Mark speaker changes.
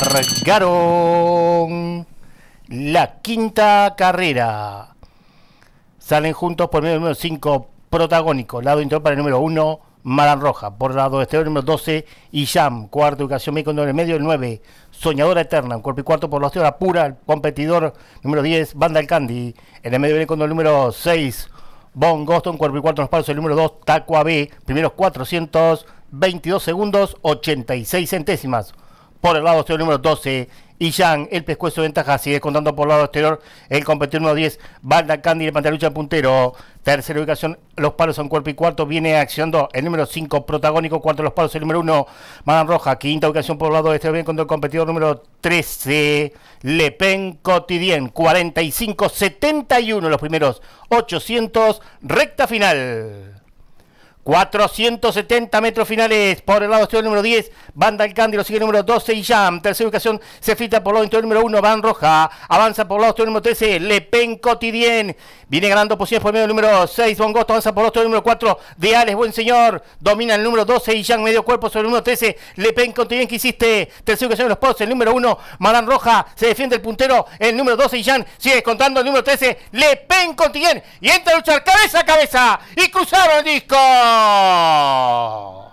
Speaker 1: Cargaron la quinta carrera. Salen juntos por medio número 5, protagónico. Lado interior para el número 1, Maran Roja. Por lado exterior, número 12, Iyam. Cuarto, Educación México, en el medio, el 9, Soñadora Eterna. un cuerpo y cuarto, por la ciudad Pura, el competidor número 10, Banda El Candy. En el medio viene con el número 6, Bon Goston. Cuerpo y cuarto, los pasos, el número 2, Taco B. Primeros 422 segundos, 86 centésimas por el lado exterior número 12. Y el pescuezo de ventaja, sigue contando por el lado exterior el competidor número 10. Banda Candy, el pantalucha puntero. Tercera ubicación, los palos son cuerpo y cuarto. Viene accionando el número 5, protagónico. Cuarto, los palos, el número 1, Madan Roja. Quinta ubicación por el lado exterior, viene contra el competidor número 13, Le Pen Cotidien. 45-71 los primeros 800, recta final. 470 metros finales por el lado exterior número 10, Banda El Cándido sigue el número 12 y tercera ubicación se fita por el lado exterior número 1, Van Roja, avanza por el lado exterior número 13, Le Pen Cotidien, viene ganando posiciones por medio del número 6, Bongosto avanza por el lado exterior número 4, Deales Buen Señor, domina el número 12 y medio cuerpo sobre el número 13, Le Pen Cotidien que hiciste, tercera ubicación de los postes, el número 1, Marán Roja, se defiende el puntero, el número 12 y sigue descontando el número 13, Le Pen Cotidien y entra a luchar cabeza a cabeza y cruzaron el disco. 와!